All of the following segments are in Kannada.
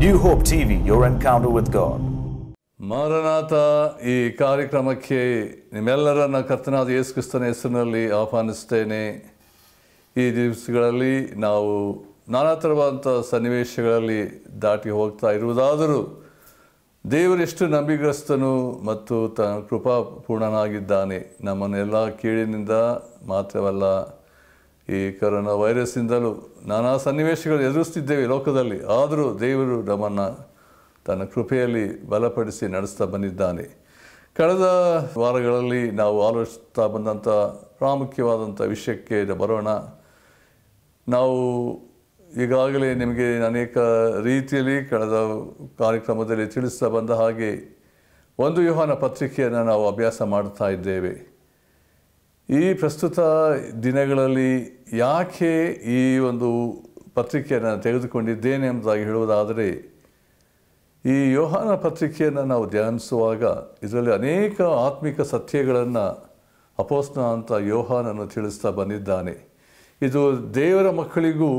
New hope TV your encounter with God Maranatha ಈ ಕಾರ್ಯಕ್ರಮಕ್ಕೆ ನಿಮ್ಮೆಲ್ಲರನ್ನ ಕರ್ತನಾದ ಯೇಸು ಕ್ರಿಸ್ತನ ಹೆಸರಿನಲ್ಲಿ ಆಹ್ವಾನಿಸ್ತೇನೆ ಈ ದಿವಸಗಳಲ್ಲಿ ನಾವು ನಾನಾ ಥರವಾದಂಥ ಸನ್ನಿವೇಶಗಳಲ್ಲಿ ದಾಟಿ ಹೋಗ್ತಾ ಇರುವುದಾದರೂ ದೇವರೆಷ್ಟು ನಂಬಿಗ್ರಸ್ತನು ಮತ್ತು ತನ್ನ ಕೃಪಾಪೂರ್ಣನಾಗಿದ್ದಾನೆ ನಮ್ಮನ್ನೆಲ್ಲ ಕೀಳಿನಿಂದ ಮಾತ್ರವಲ್ಲ ಈ ಕರೋನಾ ವೈರಸ್ಸಿಂದಲೂ ನಾನಾ ಸನ್ನಿವೇಶಗಳು ಎದುರಿಸ್ತಿದ್ದೇವೆ ಲೋಕದಲ್ಲಿ ಆದರೂ ದೇವರು ನಮ್ಮನ್ನು ತನ್ನ ಕೃಪೆಯಲ್ಲಿ ಬಲಪಡಿಸಿ ನಡೆಸ್ತಾ ಬಂದಿದ್ದಾನೆ ಕಳೆದ ವಾರಗಳಲ್ಲಿ ನಾವು ಆಲೋಚಿಸ್ತಾ ಬಂದಂಥ ಪ್ರಾಮುಖ್ಯವಾದಂಥ ವಿಷಯಕ್ಕೆ ಬರೋಣ ನಾವು ಈಗಾಗಲೇ ನಿಮಗೆ ಅನೇಕ ರೀತಿಯಲ್ಲಿ ಕಳೆದ ಕಾರ್ಯಕ್ರಮದಲ್ಲಿ ತಿಳಿಸ್ತಾ ಬಂದ ಹಾಗೆ ಒಂದು ವ್ಯೂಹಾನ ಪತ್ರಿಕೆಯನ್ನು ನಾವು ಅಭ್ಯಾಸ ಮಾಡ್ತಾ ಇದ್ದೇವೆ ಈ ಪ್ರಸ್ತುತ ದಿನಗಳಲ್ಲಿ ಯಾಕೆ ಈ ಒಂದು ಪತ್ರಿಕೆಯನ್ನು ತೆಗೆದುಕೊಂಡಿದ್ದೇನೆ ಎಂಬುದಾಗಿ ಹೇಳುವುದಾದರೆ ಈ ಯೋಹಾನ ಪತ್ರಿಕೆಯನ್ನು ನಾವು ಧ್ಯಾನಿಸುವಾಗ ಇದರಲ್ಲಿ ಅನೇಕ ಆತ್ಮಿಕ ಸತ್ಯಗಳನ್ನು ಅಪೋಸ್ನ ಅಂತ ಯೋಹಾನನ್ನು ತಿಳಿಸ್ತಾ ಬಂದಿದ್ದಾನೆ ಇದು ದೇವರ ಮಕ್ಕಳಿಗೂ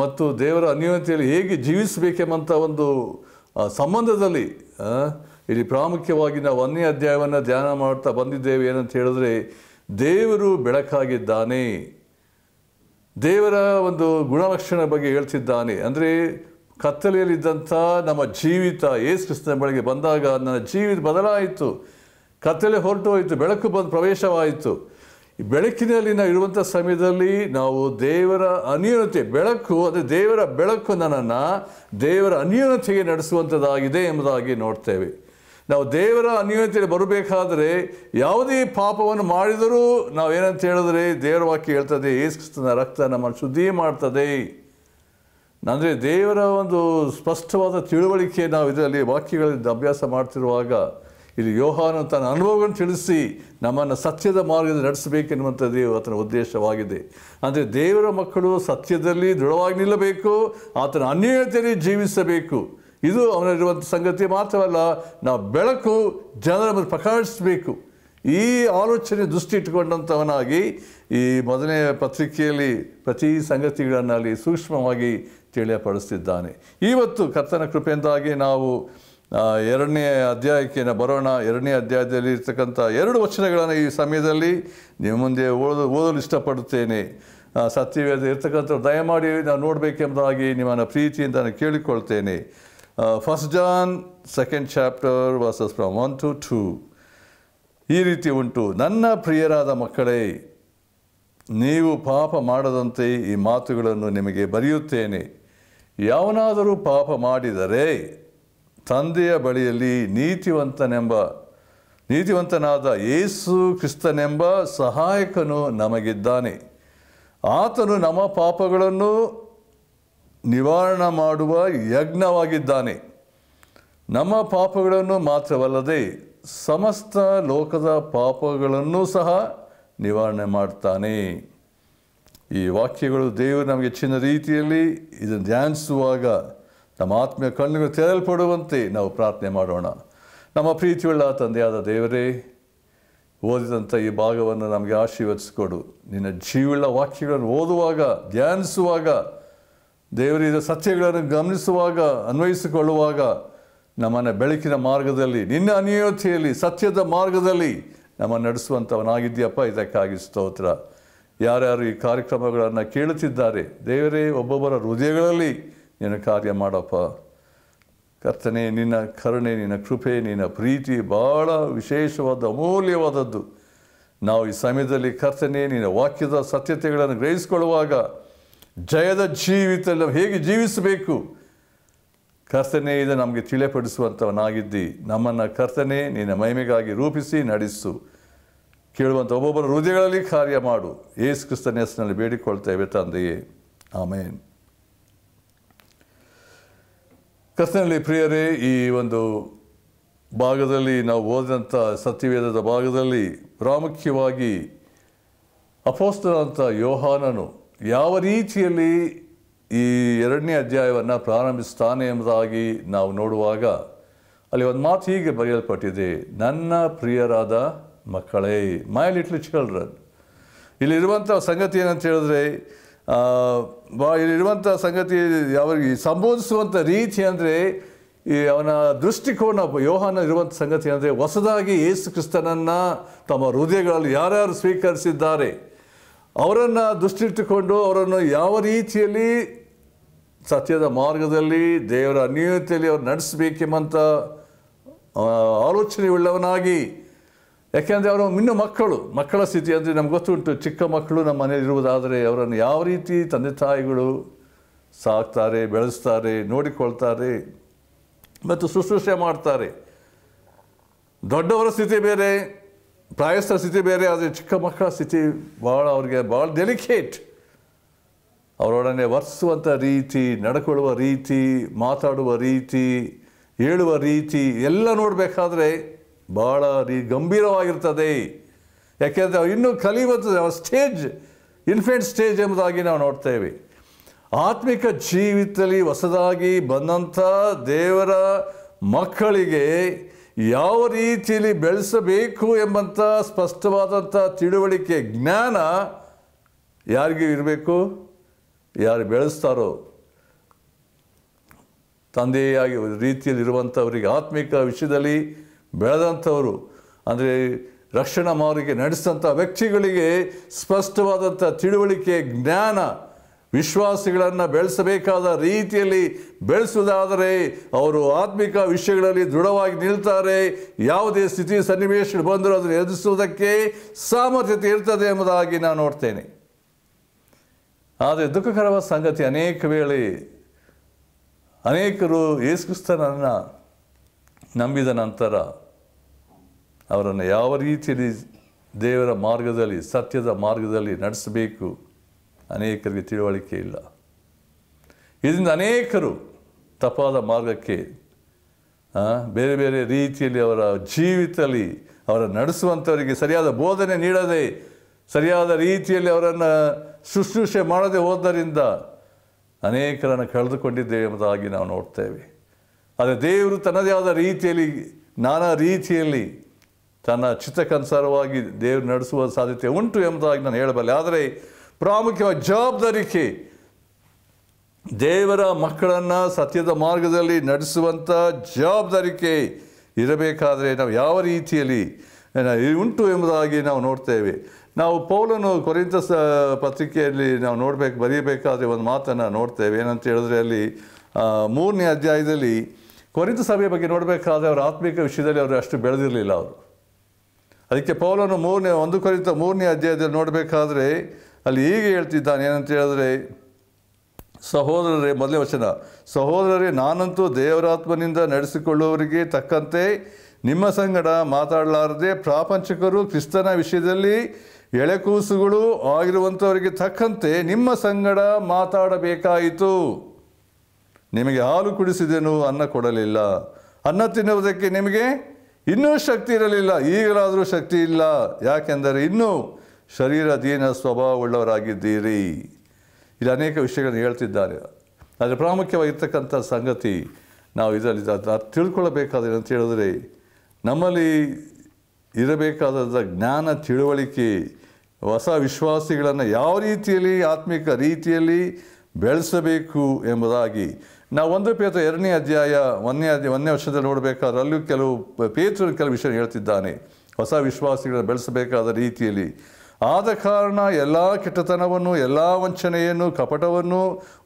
ಮತ್ತು ದೇವರ ಅನ್ಯೋನ್ಯತೆಯಲ್ಲಿ ಹೇಗೆ ಜೀವಿಸಬೇಕೆಂಬಂಥ ಒಂದು ಸಂಬಂಧದಲ್ಲಿ ಇಲ್ಲಿ ಪ್ರಾಮುಖ್ಯವಾಗಿ ನಾವು ಅನ್ಯ ಅಧ್ಯಾಯವನ್ನು ಧ್ಯಾನ ಮಾಡ್ತಾ ಬಂದಿದ್ದೇವೆ ಏನಂತ ಹೇಳಿದ್ರೆ ದೇವರು ಬೆಳಕಾಗಿದ್ದಾನೆ ದೇವರ ಒಂದು ಗುಣಲಕ್ಷಣ ಬಗ್ಗೆ ಹೇಳ್ತಿದ್ದಾನೆ ಅಂದರೆ ಕತ್ತಲೆಯಲ್ಲಿದ್ದಂಥ ನಮ್ಮ ಜೀವಿತ ಏಸು ಕ್ರಿಸ್ತನ ಬಳಿಗೆ ಬಂದಾಗ ನನ್ನ ಜೀವಿತ ಬದಲಾಯಿತು ಕತ್ತಲೆ ಹೊರಟು ಹೋಯಿತು ಬೆಳಕು ಬಂದು ಪ್ರವೇಶವಾಯಿತು ಬೆಳಕಿನಲ್ಲಿ ನಾವು ಇರುವಂಥ ಸಮಯದಲ್ಲಿ ನಾವು ದೇವರ ಅನ್ಯೂನತೆ ಬೆಳಕು ಅಂದರೆ ದೇವರ ಬೆಳಕು ನನ್ನನ್ನು ದೇವರ ಅನ್ಯೂನತೆಗೆ ನಡೆಸುವಂಥದ್ದಾಗಿದೆ ಎಂಬುದಾಗಿ ನೋಡ್ತೇವೆ ನಾವು ದೇವರ ಅನ್ಯೋನ್ಯತೆಯಲ್ಲಿ ಬರಬೇಕಾದರೆ ಯಾವುದೇ ಪಾಪವನ್ನು ಮಾಡಿದರೂ ಏನಂತ ಹೇಳಿದ್ರೆ ದೇವರ ವಾಕ್ಯ ಹೇಳ್ತದೆ ಏಸ್ಕ್ರಿಸ್ತನ ರಕ್ತ ನಮ್ಮನ್ನು ಶುದ್ಧಿ ಮಾಡ್ತದೆ ಅಂದರೆ ದೇವರ ಒಂದು ಸ್ಪಷ್ಟವಾದ ತಿಳುವಳಿಕೆ ನಾವು ಇದರಲ್ಲಿ ವಾಕ್ಯಗಳಲ್ಲಿ ಅಭ್ಯಾಸ ಮಾಡ್ತಿರುವಾಗ ಇಲ್ಲಿ ಯೋಹಾನು ತನ್ನ ಅನುಭವಗಳನ್ನು ತಿಳಿಸಿ ನಮ್ಮನ್ನು ಸತ್ಯದ ಮಾರ್ಗದಲ್ಲಿ ನಡೆಸಬೇಕೆನ್ನುವಂಥದ್ದು ಆತನ ಉದ್ದೇಶವಾಗಿದೆ ಅಂದರೆ ದೇವರ ಮಕ್ಕಳು ಸತ್ಯದಲ್ಲಿ ದೃಢವಾಗಿ ನಿಲ್ಲಬೇಕು ಆತನ ಅನ್ಯೋನ್ಯತೆಯಲ್ಲಿ ಜೀವಿಸಬೇಕು ಇದು ಅವನಿರುವಂಥ ಸಂಗತಿ ಮಾತ್ರವಲ್ಲ ನಾವು ಬೆಳಕು ಜನರ ಮೇಲೆ ಪ್ರಕಾಶಿಸಬೇಕು ಈ ಆಲೋಚನೆ ದೃಷ್ಟಿ ಇಟ್ಟುಕೊಂಡಂಥವನಾಗಿ ಈ ಮೊದಲನೇ ಪತ್ರಿಕೆಯಲ್ಲಿ ಪ್ರತಿ ಸಂಗತಿಗಳನ್ನು ಅಲ್ಲಿ ಸೂಕ್ಷ್ಮವಾಗಿ ತಿಳಿಯಪಡಿಸ್ತಿದ್ದಾನೆ ಇವತ್ತು ಕರ್ತನ ಕೃಪೆಯಿಂದಾಗಿ ನಾವು ಎರಡನೇ ಅಧ್ಯಾಯಕ್ಕೆ ಬರೋಣ ಎರಡನೇ ಅಧ್ಯಾಯದಲ್ಲಿ ಇರ್ತಕ್ಕಂಥ ಎರಡು ವಚನಗಳನ್ನು ಈ ಸಮಯದಲ್ಲಿ ನಿಮ್ಮ ಮುಂದೆ ಓದು ಓದಲು ಇಷ್ಟಪಡುತ್ತೇನೆ ಸತ್ಯವೇದ ಇರ್ತಕ್ಕಂಥ ದಯಮಾಡಿ ನಾನು ನೋಡಬೇಕೆಂಬುದಾಗಿ ನಿಮ್ಮನ್ನು ಪ್ರೀತಿಯಿಂದ ಕೇಳಿಕೊಳ್ತೇನೆ first John second chapter verses from one to two ಈ ರೀತಿ ಉಂಟು ನನ್ನ ಪ್ರಿಯರಾದ ಮಕ್ಕಳೇ ನೀವು ಪಾಪ ಮಾಡದಂತೆ ಈ ಮಾತುಗಳನ್ನು ನಿಮಗೆ ಬರೆಯುತ್ತೇನೆ ಯಾವನಾದರೂ ಪಾಪ ಮಾಡಿದರೆ ತಂದೆಯ ಬಳಿಯಲ್ಲಿ ನೀತಿವಂತನೆಂಬ ನೀತಿವಂತನಾದ ಯೇಸು ಕ್ರಿಸ್ತನೆಂಬ ಸಹಾಯಕನು ನಮಗಿದ್ದಾನೆ ಆತನು ನಮ್ಮ ಪಾಪಗಳನ್ನು ನಿವಾರಣ ಮಾಡುವ ಯಜ್ಞವಾಗಿದ್ದಾನೆ ನಮ್ಮ ಪಾಪಗಳನ್ನು ಮಾತ್ರವಲ್ಲದೆ ಸಮಸ್ತ ಲೋಕದ ಪಾಪಗಳನ್ನು ಸಹ ನಿವಾರಣೆ ಮಾಡ್ತಾನೆ ಈ ವಾಕ್ಯಗಳು ದೇವರು ನಮಗೆ ಹೆಚ್ಚಿನ ರೀತಿಯಲ್ಲಿ ಇದನ್ನು ಧ್ಯಾನಿಸುವಾಗ ನಮ್ಮ ಆತ್ಮೀಯ ಕಣ್ಣುಗಳು ತೆರಲ್ಪಡುವಂತೆ ನಾವು ಪ್ರಾರ್ಥನೆ ಮಾಡೋಣ ನಮ್ಮ ಪ್ರೀತಿಯುಳ್ಳ ತಂದೆಯಾದ ದೇವರೇ ಓದಿದಂಥ ಈ ಭಾಗವನ್ನು ನಮಗೆ ಆಶೀರ್ವದಿಸಿಕೊಡು ನಿನ್ನ ಜೀವಿಳ್ಳ ವಾಕ್ಯಗಳನ್ನು ಓದುವಾಗ ಧ್ಯಾನಿಸುವಾಗ ದೇವರಿದ ಸತ್ಯಗಳನ್ನು ಗಮನಿಸುವಾಗ ಅನ್ವಯಿಸಿಕೊಳ್ಳುವಾಗ ನಮ್ಮನ್ನು ಬೆಳಕಿನ ಮಾರ್ಗದಲ್ಲಿ ನಿನ್ನ ಅನಿಯೋಚೆಯಲ್ಲಿ ಸತ್ಯದ ಮಾರ್ಗದಲ್ಲಿ ನಮ್ಮ ನಡೆಸುವಂಥವನಾಗಿದ್ದೀಯಪ್ಪ ಇದಕ್ಕಾಗಿ ಸ್ತೋತ್ರ ಯಾರ್ಯಾರು ಈ ಕಾರ್ಯಕ್ರಮಗಳನ್ನು ಕೇಳುತ್ತಿದ್ದಾರೆ ದೇವರೇ ಒಬ್ಬೊಬ್ಬರ ಹೃದಯಗಳಲ್ಲಿ ನೀನು ಕಾರ್ಯ ಮಾಡಪ್ಪ ಕರ್ತನೆ ನಿನ್ನ ಕರುಣೆ ನಿನ್ನ ಕೃಪೆ ನಿನ್ನ ಪ್ರೀತಿ ಭಾಳ ವಿಶೇಷವಾದ ಅಮೂಲ್ಯವಾದದ್ದು ನಾವು ಈ ಸಮಯದಲ್ಲಿ ಕರ್ತನೆ ನಿನ್ನ ವಾಕ್ಯದ ಸತ್ಯತೆಗಳನ್ನು ಗ್ರಹಿಸಿಕೊಳ್ಳುವಾಗ ಜಯದ ಜೀವಿತ ಹೇಗೆ ಜೀವಿಸಬೇಕು ಕರ್ತನೇ ಇದು ನಮಗೆ ತಿಳಿಪಡಿಸುವಂಥವನಾಗಿದ್ದಿ ನಮ್ಮನ್ನು ಕರ್ತನೆ ನಿನ್ನ ಮಹಿಮೆಗಾಗಿ ರೂಪಿಸಿ ನಡೆಸು ಕೇಳುವಂಥ ಒಬ್ಬೊಬ್ಬರ ಹೃದಯಗಳಲ್ಲಿ ಕಾರ್ಯ ಮಾಡು ಏಸು ಕ್ರಿಸ್ತನ ಹೆಸರಿನಲ್ಲಿ ಬೇಡಿಕೊಳ್ತೇವೆ ತಂದೆಯೇ ಆಮೇನ್ ಕರ್ತನಲ್ಲಿ ಪ್ರಿಯರೇ ಈ ಒಂದು ಭಾಗದಲ್ಲಿ ನಾವು ಓದಿದಂಥ ಸತ್ಯವೇದದ ಭಾಗದಲ್ಲಿ ಪ್ರಾಮುಖ್ಯವಾಗಿ ಅಪೋಸ್ತನಾದಂಥ ಯೋಹಾನನು ಯಾವ ರೀತಿಯಲ್ಲಿ ಈ ಎರಡನೇ ಅಧ್ಯಾಯವನ್ನು ಪ್ರಾರಂಭಿಸ್ತಾನೆ ಎಂಬುದಾಗಿ ನಾವು ನೋಡುವಾಗ ಅಲ್ಲಿ ಒಂದು ಮಾತು ಹೀಗೆ ಬರೆಯಲ್ಪಟ್ಟಿದೆ ನನ್ನ ಪ್ರಿಯರಾದ ಮಕ್ಕಳೇ ಮೈ ಲಿಟ್ಲ್ ಚಿಲ್ಡ್ರನ್ ಇಲ್ಲಿರುವಂಥ ಸಂಗತಿ ಏನಂತ ಹೇಳಿದ್ರೆ ಬಾ ಇಲ್ಲಿರುವಂಥ ಸಂಗತಿ ಅವರಿಗೆ ಸಂಬೋಧಿಸುವಂಥ ರೀತಿ ಅಂದರೆ ಈ ಅವನ ದೃಷ್ಟಿಕೋನ ಯೋಹಾನ ಇರುವಂಥ ಸಂಗತಿ ಅಂದರೆ ಹೊಸದಾಗಿ ಯೇಸು ಕ್ರಿಸ್ತನನ್ನು ತಮ್ಮ ಹೃದಯಗಳಲ್ಲಿ ಯಾರ್ಯಾರು ಸ್ವೀಕರಿಸಿದ್ದಾರೆ ಅವರನ್ನು ದೃಷ್ಟಿಟ್ಟುಕೊಂಡು ಅವರನ್ನು ಯಾವ ರೀತಿಯಲ್ಲಿ ಸತ್ಯದ ಮಾರ್ಗದಲ್ಲಿ ದೇವರ ಅನ್ಯೂಯತೆಯಲ್ಲಿ ಅವ್ರು ನಡೆಸಬೇಕೆಂಬಂಥ ಆಲೋಚನೆ ಉಳ್ಳವನಾಗಿ ಯಾಕೆಂದರೆ ಅವರು ಇನ್ನೂ ಮಕ್ಕಳು ಮಕ್ಕಳ ಸ್ಥಿತಿ ಅಂದರೆ ನಮ್ಗೆ ಗೊತ್ತುಂಟು ಚಿಕ್ಕ ಮಕ್ಕಳು ನಮ್ಮ ಮನೇಲಿ ಇರುವುದಾದರೆ ಅವರನ್ನು ಯಾವ ರೀತಿ ತಂದೆ ತಾಯಿಗಳು ಸಾಕ್ತಾರೆ ಬೆಳೆಸ್ತಾರೆ ನೋಡಿಕೊಳ್ತಾರೆ ಮತ್ತು ಶುಶ್ರೂಷೆ ಮಾಡ್ತಾರೆ ದೊಡ್ಡವರ ಸ್ಥಿತಿ ಬೇರೆ ಪ್ರಾಯಸ್ಥ ಸ್ಥಿತಿ ಬೇರೆ ಆದರೆ ಚಿಕ್ಕ ಮಕ್ಕಳ ಸ್ಥಿತಿ ಭಾಳ ಅವ್ರಿಗೆ ಭಾಳ ಡೆಲಿಕೇಟ್ ಅವರೊಡನೆ ವರ್ಸುವಂಥ ರೀತಿ ನಡ್ಕೊಳ್ಳುವ ರೀತಿ ಮಾತಾಡುವ ರೀತಿ ಹೇಳುವ ರೀತಿ ಎಲ್ಲ ನೋಡಬೇಕಾದ್ರೆ ಭಾಳ ರೀ ಗಂಭೀರವಾಗಿರ್ತದೆ ಯಾಕೆಂದರೆ ಅವ್ರು ಇನ್ನೂ ಕಲಿಯುವಂಥದ್ದು ಸ್ಟೇಜ್ ಇನ್ಫೆಂಟ್ ಸ್ಟೇಜ್ ಎಂಬುದಾಗಿ ನಾವು ನೋಡ್ತೇವೆ ಆತ್ಮಿಕ ಜೀವಿತದಲ್ಲಿ ಹೊಸದಾಗಿ ಬಂದಂಥ ದೇವರ ಮಕ್ಕಳಿಗೆ ಯಾವ ರೀತಿಯಲ್ಲಿ ಬೆಳೆಸಬೇಕು ಎಂಬಂಥ ಸ್ಪಷ್ಟವಾದಂಥ ತಿಳುವಳಿಕೆ ಜ್ಞಾನ ಯಾರಿಗೂ ಇರಬೇಕು ಯಾರು ಬೆಳೆಸ್ತಾರೋ ತಂದೆಯಾಗಿ ರೀತಿಯಲ್ಲಿರುವಂಥವರಿಗೆ ಆತ್ಮಿಕ ವಿಷಯದಲ್ಲಿ ಬೆಳೆದಂಥವರು ಅಂದರೆ ರಕ್ಷಣಾ ಮಾರಿಗೆ ನಡೆಸಿದಂಥ ವ್ಯಕ್ತಿಗಳಿಗೆ ಸ್ಪಷ್ಟವಾದಂಥ ತಿಳುವಳಿಕೆ ಜ್ಞಾನ ವಿಶ್ವಾಸಿಗಳನ್ನು ಬೆಳೆಸಬೇಕಾದ ರೀತಿಯಲ್ಲಿ ಬೆಳೆಸುವುದಾದರೆ ಅವರು ಆತ್ಮಿಕ ವಿಷಯಗಳಲ್ಲಿ ದೃಢವಾಗಿ ನಿಲ್ತಾರೆ ಯಾವುದೇ ಸ್ಥಿತಿ ಸನ್ನಿವೇಶ ಬಂದರೂ ಅದನ್ನು ಎದುರಿಸುವುದಕ್ಕೆ ಸಾಮರ್ಥ್ಯತೆ ಇರ್ತದೆ ಎಂಬುದಾಗಿ ನಾನು ನೋಡ್ತೇನೆ ಆದರೆ ದುಃಖಕರವಾದ ಸಂಗತಿ ಅನೇಕ ವೇಳೆ ಅನೇಕರು ಯೇಸುಕ್ರಿಸ್ತನನ್ನು ನಂಬಿದ ನಂತರ ಅವರನ್ನು ಯಾವ ರೀತಿಯಲ್ಲಿ ದೇವರ ಮಾರ್ಗದಲ್ಲಿ ಸತ್ಯದ ಮಾರ್ಗದಲ್ಲಿ ನಡೆಸಬೇಕು ಅನೇಕರಿಗೆ ತಿಳುವಳಿಕೆ ಇಲ್ಲ ಇದರಿಂದ ಅನೇಕರು ತಪಾದ ಮಾರ್ಗಕ್ಕೆ ಬೇರೆ ಬೇರೆ ರೀತಿಯಲ್ಲಿ ಅವರ ಜೀವಿತದಲ್ಲಿ ಅವರ ನಡೆಸುವಂಥವರಿಗೆ ಸರಿಯಾದ ಬೋಧನೆ ನೀಡದೆ ಸರಿಯಾದ ರೀತಿಯಲ್ಲಿ ಅವರನ್ನು ಶುಶ್ರೂಷೆ ಮಾಡದೆ ಹೋದ್ದರಿಂದ ಅನೇಕರನ್ನು ಕಳೆದುಕೊಂಡಿದ್ದೇವೆ ಎಂಬುದಾಗಿ ನಾವು ನೋಡ್ತೇವೆ ಆದರೆ ದೇವರು ತನ್ನದೇ ಆದ ರೀತಿಯಲ್ಲಿ ನಾನಾ ರೀತಿಯಲ್ಲಿ ತನ್ನ ಚಿತ್ತಕ್ಕನುಸಾರವಾಗಿ ದೇವರು ನಡೆಸುವ ಸಾಧ್ಯತೆ ಉಂಟು ಎಂಬುದಾಗಿ ನಾನು ಹೇಳಬಲ್ಲೆ ಆದರೆ ಪ್ರಾಮುಖ್ಯವಾದ ಜವಾಬ್ದಾರಿಕೆ ದೇವರ ಮಕ್ಕಳನ್ನು ಸತ್ಯದ ಮಾರ್ಗದಲ್ಲಿ ನಡೆಸುವಂಥ ಜವಾಬ್ದಾರಿಕೆ ಇರಬೇಕಾದರೆ ನಾವು ಯಾವ ರೀತಿಯಲ್ಲಿ ಉಂಟು ಎಂಬುದಾಗಿ ನಾವು ನೋಡ್ತೇವೆ ನಾವು ಪೌಲನು ಕೊರಿಂತ ಸ ಪತ್ರಿಕೆಯಲ್ಲಿ ನಾವು ನೋಡಬೇಕು ಬರೀಬೇಕಾದರೆ ಒಂದು ಮಾತನ್ನು ನೋಡ್ತೇವೆ ಏನಂತ ಹೇಳಿದ್ರೆ ಅಲ್ಲಿ ಮೂರನೇ ಅಧ್ಯಾಯದಲ್ಲಿ ಕೊರಿತ ಸಭೆಯ ಬಗ್ಗೆ ನೋಡಬೇಕಾದ್ರೆ ಅವರ ಆತ್ಮಿಕ ವಿಷಯದಲ್ಲಿ ಅವರು ಅಷ್ಟು ಬೆಳೆದಿರಲಿಲ್ಲ ಅವರು ಅದಕ್ಕೆ ಪೌಲನು ಮೂರನೇ ಒಂದು ಕೊರಿತ ಮೂರನೇ ಅಧ್ಯಾಯದಲ್ಲಿ ನೋಡಬೇಕಾದ್ರೆ ಅಲ್ಲಿ ಹೀಗೆ ಹೇಳ್ತಿದ್ದಾನೆ ಏನಂತ ಹೇಳಿದ್ರೆ ಸಹೋದರರೇ ಮೊದಲೇ ವಚನ ಸಹೋದರರೇ ನಾನಂತೂ ದೇವರಾತ್ಮನಿಂದ ನಡೆಸಿಕೊಳ್ಳುವವರಿಗೆ ತಕ್ಕಂತೆ ನಿಮ್ಮ ಸಂಗಡ ಮಾತಾಡಲಾರದೆ ಪ್ರಾಪಂಚಕರು ಕ್ರಿಸ್ತನ ವಿಷಯದಲ್ಲಿ ಎಳೆಕೂಸುಗಳು ಆಗಿರುವಂಥವರಿಗೆ ತಕ್ಕಂತೆ ನಿಮ್ಮ ಸಂಗಡ ಮಾತಾಡಬೇಕಾಯಿತು ನಿಮಗೆ ಹಾಲು ಕುಡಿಸಿದೆನು ಅನ್ನ ಕೊಡಲಿಲ್ಲ ಅನ್ನ ತಿನ್ನುವುದಕ್ಕೆ ನಿಮಗೆ ಇನ್ನೂ ಶಕ್ತಿ ಇರಲಿಲ್ಲ ಈಗಲಾದರೂ ಶಕ್ತಿ ಇಲ್ಲ ಯಾಕೆಂದರೆ ಇನ್ನೂ ಅಧೀನ ಸ್ವಭಾವವುಳ್ಳವರಾಗಿದ್ದೀರಿ ಇಲ್ಲಿ ಅನೇಕ ವಿಷಯಗಳನ್ನು ಹೇಳ್ತಿದ್ದಾರೆ ಆದರೆ ಪ್ರಾಮುಖ್ಯವಾಗಿರ್ತಕ್ಕಂಥ ಸಂಗತಿ ನಾವು ಇದರಲ್ಲಿ ತಿಳ್ಕೊಳ್ಳಬೇಕಾದರೆ ಅಂತ ಹೇಳಿದ್ರೆ ನಮ್ಮಲ್ಲಿ ಇರಬೇಕಾದ ಜ್ಞಾನ ತಿಳುವಳಿಕೆ ಹೊಸ ವಿಶ್ವಾಸಿಗಳನ್ನು ಯಾವ ರೀತಿಯಲ್ಲಿ ಆತ್ಮಿಕ ರೀತಿಯಲ್ಲಿ ಬೆಳೆಸಬೇಕು ಎಂಬುದಾಗಿ ನಾವು ಒಂದು ಪೇತ ಎರಡನೇ ಅಧ್ಯಾಯ ಒಂದನೇ ಅಧ್ಯ ಒಂದನೇ ವರ್ಷದಲ್ಲಿ ನೋಡಬೇಕಾದ್ರೆ ಅಲ್ಲೂ ಕೆಲವು ಪೇತ್ರ ಕೆಲವು ವಿಷಯ ಹೇಳ್ತಿದ್ದಾನೆ ಹೊಸ ವಿಶ್ವಾಸಿಗಳನ್ನು ಬೆಳೆಸಬೇಕಾದ ರೀತಿಯಲ್ಲಿ ಆದ ಕಾರಣ ಎಲ್ಲ ಕೆಟ್ಟತನವನ್ನು ಎಲ್ಲ ವಂಚನೆಯನ್ನು ಕಪಟವನ್ನು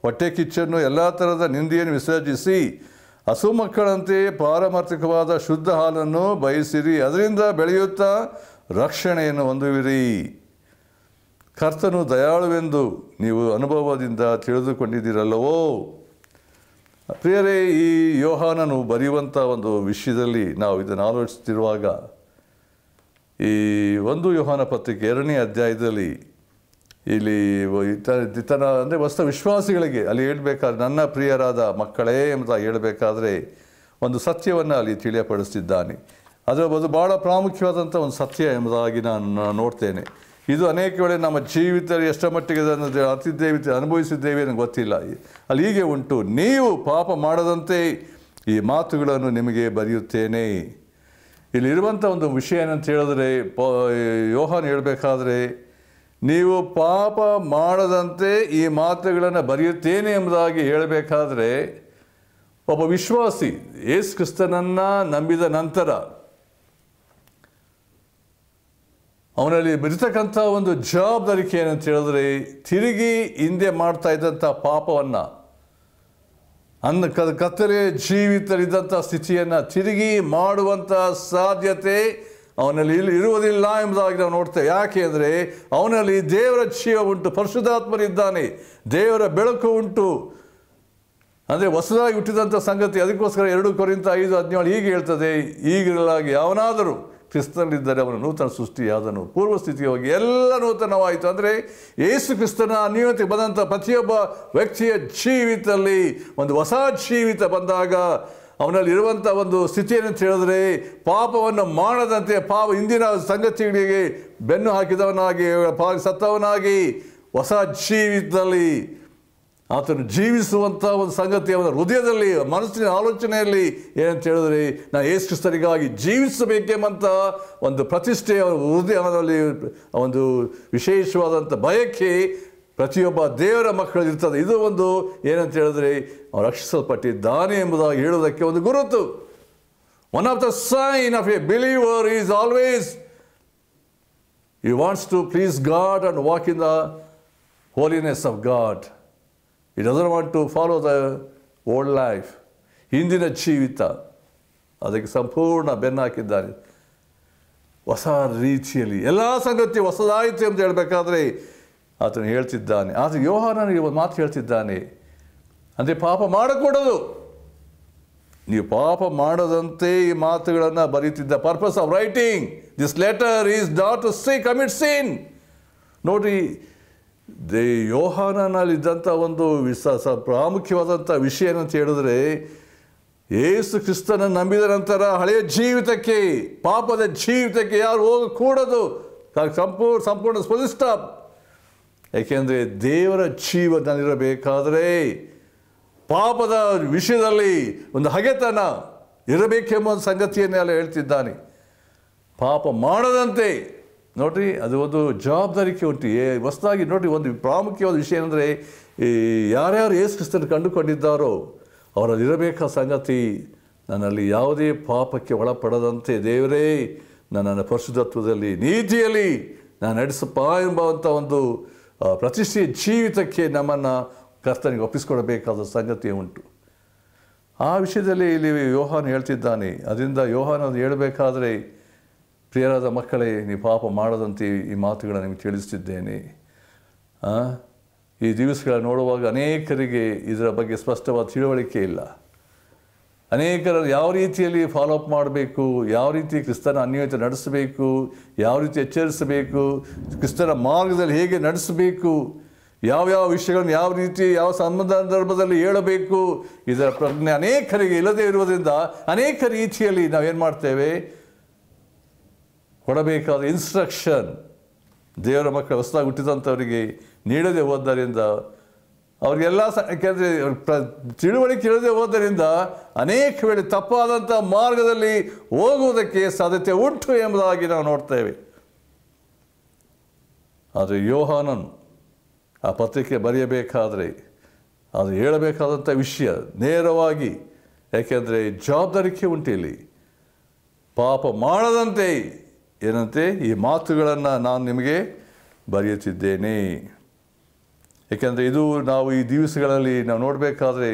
ಹೊಟ್ಟೆ ಕಿಚ್ಚನ್ನು ಎಲ್ಲ ಥರದ ನಿಂದಿಯನ್ನು ವಿಸರ್ಜಿಸಿ ಹಸು ಮಕ್ಕಳಂತೆ ಪಾರಮಾರ್ಥಿಕವಾದ ಶುದ್ಧ ಹಾಲನ್ನು ಬಯಸಿರಿ ಅದರಿಂದ ಬೆಳೆಯುತ್ತಾ ರಕ್ಷಣೆಯನ್ನು ಹೊಂದುವಿರಿ ಕರ್ತನು ದಯಾಳುವೆಂದು ನೀವು ಅನುಭವದಿಂದ ತಿಳಿದುಕೊಂಡಿದ್ದೀರಲ್ಲವೋ ಪ್ರಿಯರೇ ಈ ಯೋಹಾನನು ಬರೆಯುವಂಥ ಒಂದು ವಿಷಯದಲ್ಲಿ ನಾವು ಇದನ್ನು ಆಲೋಚಿಸ್ತಿರುವಾಗ ಈ ಒಂದು ಯೋಹಾನ ಪತ್ರಿಕೆ ಎರಡನೇ ಅಧ್ಯಾಯದಲ್ಲಿ ಇಲ್ಲಿ ಇತರ ಅಂದರೆ ಹೊಸ ವಿಶ್ವಾಸಿಗಳಿಗೆ ಅಲ್ಲಿ ಹೇಳಬೇಕಾದ್ರೆ ನನ್ನ ಪ್ರಿಯರಾದ ಮಕ್ಕಳೇ ಅಂತ ಹೇಳಬೇಕಾದ್ರೆ ಒಂದು ಸತ್ಯವನ್ನು ಅಲ್ಲಿ ತಿಳಿಯಪಡಿಸ್ತಿದ್ದಾನೆ ಅದರ ಬದು ಭಾಳ ಪ್ರಾಮುಖ್ಯವಾದಂಥ ಒಂದು ಸತ್ಯ ಎಂಬುದಾಗಿ ನಾನು ನೋಡ್ತೇನೆ ಇದು ಅನೇಕ ವೇಳೆ ನಮ್ಮ ಜೀವಿತ ಎಷ್ಟರ ಮಟ್ಟಿಗೆ ಅದನ್ನು ಅತಿದ್ದೇವಿ ಅನುಭವಿಸಿದ್ದೇವೆ ನನಗೆ ಗೊತ್ತಿಲ್ಲ ಅಲ್ಲಿ ಹೀಗೆ ಉಂಟು ನೀವು ಪಾಪ ಮಾಡದಂತೆ ಈ ಮಾತುಗಳನ್ನು ನಿಮಗೆ ಬರೆಯುತ್ತೇನೆ ಇಲ್ಲಿರುವಂಥ ಒಂದು ವಿಷಯ ಏನಂತ ಹೇಳಿದ್ರೆ ಯೋಹನ್ ಹೇಳಬೇಕಾದ್ರೆ ನೀವು ಪಾಪ ಮಾಡದಂತೆ ಈ ಮಾತುಗಳನ್ನು ಬರೆಯುತ್ತೇನೆ ಎಂಬುದಾಗಿ ಹೇಳಬೇಕಾದ್ರೆ ಒಬ್ಬ ವಿಶ್ವಾಸಿ ಯೇಸು ಕ್ರಿಸ್ತನನ್ನು ನಂಬಿದ ನಂತರ ಅವನಲ್ಲಿ ಬರಿತಕ್ಕಂಥ ಒಂದು ಜವಾಬ್ದಾರಿಕೆ ಏನಂತ ಹೇಳಿದ್ರೆ ತಿರುಗಿ ಹಿಂದೆ ಮಾಡ್ತಾ ಇದ್ದಂಥ ಪಾಪವನ್ನು ಅನ್ನ ಕತ್ತಲೆ ಜೀವಿತರಿದ್ದಂಥ ಸ್ಥಿತಿಯನ್ನು ತಿರುಗಿ ಮಾಡುವಂಥ ಸಾಧ್ಯತೆ ಅವನಲ್ಲಿ ಇಲ್ಲಿ ಇರುವುದಿಲ್ಲ ಎಂಬುದಾಗಿ ನಾವು ನೋಡ್ತೇವೆ ಯಾಕೆ ಅಂದರೆ ಅವನಲ್ಲಿ ದೇವರ ಜೀವ ಉಂಟು ಪರಿಶುದ್ಧಾತ್ಮನಿದ್ದಾನೆ ದೇವರ ಬೆಳಕು ಉಂಟು ಅಂದರೆ ಹೊಸದಾಗಿ ಹುಟ್ಟಿದಂಥ ಸಂಗತಿ ಅದಕ್ಕೋಸ್ಕರ ಎರಡು ಕೊರಿಂದ ಐದು ಹದಿನೇಳು ಹೀಗೆ ಹೇಳ್ತದೆ ಈಗಿರಲಾಗಿ ಯಾವನಾದರೂ ಕ್ರಿಸ್ತನಲ್ಲಿದ್ದರೆ ಅವನು ನೂತನ ಸೃಷ್ಟಿಯಾದನು ಪೂರ್ವಸ್ಥಿತಿಗೆ ಹೋಗಿ ಎಲ್ಲ ನೂತನವಾಯಿತು ಅಂದರೆ ಏಸು ಕ್ರಿಸ್ತನ ನ್ಯೂನತೆಗೆ ಬಂದಂಥ ಪ್ರತಿಯೊಬ್ಬ ವ್ಯಕ್ತಿಯ ಜೀವಿತದಲ್ಲಿ ಒಂದು ಹೊಸ ಜೀವಿತ ಬಂದಾಗ ಅವನಲ್ಲಿ ಇರುವಂಥ ಒಂದು ಸ್ಥಿತಿಯನ್ನು ತಿಳಿದ್ರೆ ಪಾಪವನ್ನು ಮಾಡದಂತೆ ಪಾಪ ಹಿಂದಿನ ಸಂಗತಿಗಳಿಗೆ ಬೆನ್ನು ಹಾಕಿದವನಾಗಿ ಪಾಪ ಸತ್ತವನಾಗಿ ಹೊಸ ಜೀವಿತದಲ್ಲಿ ಆತನು ಜೀವಿಸುವಂಥ ಒಂದು ಸಂಗತಿ ಅವನ ಹೃದಯದಲ್ಲಿ ಮನಸ್ಸಿನ ಆಲೋಚನೆಯಲ್ಲಿ ಏನಂತ ಹೇಳಿದ್ರೆ ನಾ ಯೇಸು ಜೀವಿಸಬೇಕೆಂಬಂಥ ಒಂದು ಪ್ರತಿಷ್ಠೆ ಅವನ ಹೃದಯ ಅವನಲ್ಲಿ ಒಂದು ವಿಶೇಷವಾದಂಥ ಬಯಕೆ ಪ್ರತಿಯೊಬ್ಬ ದೇವರ ಮಕ್ಕಳು ಇದು ಒಂದು ಏನಂತ ಹೇಳಿದ್ರೆ ಅವನು ರಕ್ಷಿಸಲ್ಪಟ್ಟಿದ್ದಾನೆ ಎಂಬುದಾಗಿ ಹೇಳುವುದಕ್ಕೆ ಒಂದು ಗುರುತು one of the sign of a believer is always you wants to please God and walk in the holiness of God He doesn't want to follow the old life ಹಿಂದಿನ ಜೀವಿತ ಅದಕ್ಕೆ ಸಂಪೂರ್ಣ ಬೆನ್ನು ಹೊಸ ರೀತಿಯಲ್ಲಿ ಎಲ್ಲ ಸಂಗತಿ ಹೊಸದಾಯಿತು ಅಂತ ಹೇಳಬೇಕಾದ್ರೆ ಆತನು ಹೇಳ್ತಿದ್ದಾನೆ ಆದರೆ ಯೋಹಾನನಿಗೆ ಒಂದು ಮಾತು ಹೇಳ್ತಿದ್ದಾನೆ ಅಂದರೆ ಪಾಪ ಮಾಡಕೂಡದು ನೀವು ಪಾಪ ಮಾಡದಂತೆ ಈ ಮಾತುಗಳನ್ನು ಬರೀತಿದ್ದ purpose of writing this letter is not to see commit sin ನೋಡಿ ದೇ ಯೋಹಾನಲ್ಲಿದ್ದಂಥ ಒಂದು ವಿಸ ಪ್ರಾಮುಖ್ಯವಾದಂಥ ವಿಷಯ ಏನಂತ ಹೇಳಿದ್ರೆ ಏಸು ಕ್ರಿಸ್ತನ ನಂಬಿದ ನಂತರ ಹಳೆಯ ಜೀವಿತಕ್ಕೆ ಪಾಪದ ಜೀವಿತಕ್ಕೆ ಯಾರು ಹೋಗಕೂಡದು ಸಂಪೂರ್ಣ ಸಂಪೂರ್ಣ ಸ್ಪದಿಷ್ಟ ಏಕೆಂದರೆ ದೇವರ ಜೀವದಲ್ಲಿರಬೇಕಾದರೆ ಪಾಪದ ವಿಷಯದಲ್ಲಿ ಒಂದು ಹಗೆತನ ಇರಬೇಕೆಂಬ ಸಂಗತಿಯನ್ನೆಲ್ಲ ಹೇಳ್ತಿದ್ದಾನೆ ಪಾಪ ಮಾಡದಂತೆ ನೋಡಿರಿ ಅದು ಒಂದು ಜವಾಬ್ದಾರಿಕೆ ಉಂಟು ಏ ಹೊಸದಾಗಿ ನೋಡಿರಿ ಒಂದು ಪ್ರಾಮುಖ್ಯವಾದ ವಿಷಯ ಏನಂದರೆ ಈ ಯಾರ್ಯಾರು ಏಸು ಕ್ರಿಸ್ತನ್ನು ಕಂಡುಕೊಂಡಿದ್ದಾರೋ ಅವರಲ್ಲಿರಬೇಕಾದ ಸಂಗತಿ ನನ್ನಲ್ಲಿ ಯಾವುದೇ ಪಾಪಕ್ಕೆ ಒಳಪಡದಂತೆ ದೇವರೇ ನನ್ನನ್ನು ಪರಿಶುದ್ಧತ್ವದಲ್ಲಿ ನೀತಿಯಲ್ಲಿ ನಾನು ನಡೆಸಪ್ಪ ಎಂಬಂಥ ಒಂದು ಪ್ರತಿಷ್ಠೆಯ ಜೀವಿತಕ್ಕೆ ನಮ್ಮನ್ನು ಕರ್ತನಿಗೆ ಒಪ್ಪಿಸಿಕೊಡಬೇಕಾದ ಸಂಗತಿ ಉಂಟು ಆ ವಿಷಯದಲ್ಲಿ ಇಲ್ಲಿ ಯೋಹಾನ್ ಹೇಳ್ತಿದ್ದಾನೆ ಅದರಿಂದ ಯೋಹಾನ್ ಅದು ಹೇಳಬೇಕಾದ್ರೆ ಪ್ರಿಯರಾದ ಮಕ್ಕಳೇ ನೀವು ಪಾಪ ಮಾಡದಂತೆ ಈ ಮಾತುಗಳನ್ನು ನಿಮಗೆ ತಿಳಿಸುತ್ತಿದ್ದೇನೆ ಈ ದಿವಸಗಳ ನೋಡುವಾಗ ಅನೇಕರಿಗೆ ಇದರ ಬಗ್ಗೆ ಸ್ಪಷ್ಟವಾದ ತಿಳುವಳಿಕೆ ಇಲ್ಲ ಅನೇಕರು ಯಾವ ರೀತಿಯಲ್ಲಿ ಫಾಲೋ ಅಪ್ ಮಾಡಬೇಕು ಯಾವ ರೀತಿ ಕ್ರಿಸ್ತನ ಅನ್ಯೋನ್ಯತೆ ನಡೆಸಬೇಕು ಯಾವ ರೀತಿ ಎಚ್ಚರಿಸಬೇಕು ಕ್ರಿಸ್ತನ ಮಾರ್ಗದಲ್ಲಿ ಹೇಗೆ ನಡೆಸಬೇಕು ಯಾವ್ಯಾವ ವಿಷಯಗಳನ್ನು ಯಾವ ರೀತಿ ಯಾವ ಸಂದರ್ಭದಲ್ಲಿ ಹೇಳಬೇಕು ಇದರ ಪ್ರಜ್ಞೆ ಅನೇಕರಿಗೆ ಇಲ್ಲದೇ ಇರುವುದರಿಂದ ಅನೇಕ ರೀತಿಯಲ್ಲಿ ನಾವೇನು ಮಾಡ್ತೇವೆ ಕೊಡಬೇಕಾದ ಇನ್ಸ್ಟ್ರಕ್ಷನ್ ದೇವರ ಮಕ್ಕಳು ಹೊಸದಾಗಿ ಹುಟ್ಟಿದಂಥವರಿಗೆ ನೀಡದೆ ಹೋದ್ದರಿಂದ ಅವರಿಗೆಲ್ಲ ಸಹ ಯಾಕೆಂದರೆ ಪ್ರ ತಿಳುವಳಿಕೆ ಇಳದೆ ಹೋದ್ದರಿಂದ ಅನೇಕ ವೇಳೆ ತಪ್ಪಾದಂಥ ಮಾರ್ಗದಲ್ಲಿ ಹೋಗುವುದಕ್ಕೆ ಸಾಧ್ಯತೆ ಉಂಟು ಎಂಬುದಾಗಿ ನಾವು ನೋಡ್ತೇವೆ ಆದರೆ ಯೋಹಾನನ್ ಆ ಪತ್ರಿಕೆ ಬರೆಯಬೇಕಾದರೆ ಅದು ಹೇಳಬೇಕಾದಂಥ ವಿಷಯ ನೇರವಾಗಿ ಯಾಕೆಂದರೆ ಜವಾಬ್ದಾರಿಕೆ ಉಂಟು ಇಲ್ಲಿ ಪಾಪ ಮಾಡದಂತೆ ಏನಂತೆ ಈ ಮಾತುಗಳನ್ನು ನಾನು ನಿಮಗೆ ಬರೆಯುತ್ತಿದ್ದೇನೆ ಏಕೆಂದರೆ ಇದು ನಾವು ಈ ದಿವಸಗಳಲ್ಲಿ ನಾವು ನೋಡಬೇಕಾದ್ರೆ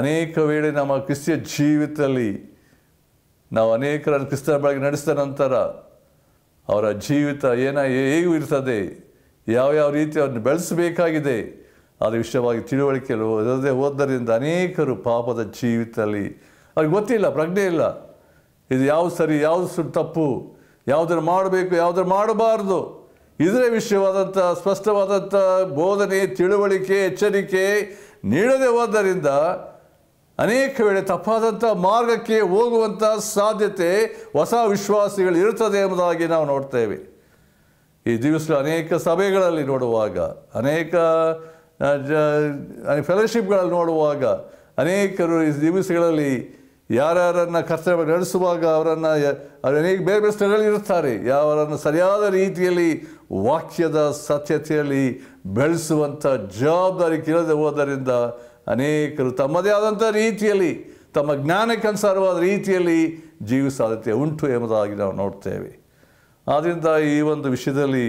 ಅನೇಕ ವೇಳೆ ನಮ್ಮ ಕ್ರಿಸ್ತಿಯ ಜೀವಿತದಲ್ಲಿ ನಾವು ಅನೇಕರನ್ನು ಕ್ರಿಸ್ತರ ಬಳಗೆ ನಡೆಸಿದ ನಂತರ ಅವರ ಜೀವಿತ ಏನ ಹೇಗೂ ಇರ್ತದೆ ಯಾವ್ಯಾವ ರೀತಿ ಅವ್ರನ್ನ ಬೆಳೆಸಬೇಕಾಗಿದೆ ಅದರ ವಿಷಯವಾಗಿ ತಿಳುವಳಿಕೆ ಓದದೆ ಹೋದ್ದರಿಂದ ಅನೇಕರು ಪಾಪದ ಜೀವಿತದಲ್ಲಿ ಅವ್ರಿಗೆ ಗೊತ್ತಿಲ್ಲ ಪ್ರಜ್ಞೆ ಇಲ್ಲ ಇದು ಯಾವ ಸರಿ ಯಾವುದು ತಪ್ಪು ಯಾವುದ್ರ ಮಾಡಬೇಕು ಯಾವುದ್ರ ಮಾಡಬಾರ್ದು ಇದರ ವಿಷಯವಾದಂಥ ಸ್ಪಷ್ಟವಾದಂಥ ಬೋಧನೆ ತಿಳುವಳಿಕೆ ಎಚ್ಚರಿಕೆ ನೀಡದೆ ಹೋದ್ದರಿಂದ ಅನೇಕ ವೇಳೆ ತಪ್ಪಾದಂಥ ಮಾರ್ಗಕ್ಕೆ ಹೋಗುವಂಥ ಸಾಧ್ಯತೆ ಹೊಸ ವಿಶ್ವಾಸಿಗಳು ಇರುತ್ತದೆ ಎಂಬುದಾಗಿ ನಾವು ನೋಡ್ತೇವೆ ಈ ದಿವಸ ಅನೇಕ ಸಭೆಗಳಲ್ಲಿ ನೋಡುವಾಗ ಅನೇಕ ಫೆಲೋಶಿಪ್ಗಳಲ್ಲಿ ನೋಡುವಾಗ ಅನೇಕರು ಈ ದಿವಸಗಳಲ್ಲಿ ಯಾರ್ಯಾರನ್ನು ಕರ್ತವ್ಯ ನಡೆಸುವಾಗ ಅವರನ್ನು ಅನೇಕ ಬೇರೆ ಬೇರೆ ಸ್ಥಳಗಳಿರುತ್ತಾರೆ ಯಾವರನ್ನು ಸರಿಯಾದ ರೀತಿಯಲ್ಲಿ ವಾಕ್ಯದ ಸತ್ಯತೆಯಲ್ಲಿ ಬೆಳೆಸುವಂಥ ಜವಾಬ್ದಾರಿ ಕೇಳದೆ ಹೋದರಿಂದ ಅನೇಕರು ತಮ್ಮದೇ ಆದಂಥ ರೀತಿಯಲ್ಲಿ ತಮ್ಮ ಜ್ಞಾನಕ್ಕನುಸಾರವಾದ ರೀತಿಯಲ್ಲಿ ಜೀವಿಸಾಧ್ಯತೆ ಉಂಟು ಎಂಬುದಾಗಿ ನಾವು ನೋಡ್ತೇವೆ ಆದ್ದರಿಂದ ಈ ಒಂದು ವಿಷಯದಲ್ಲಿ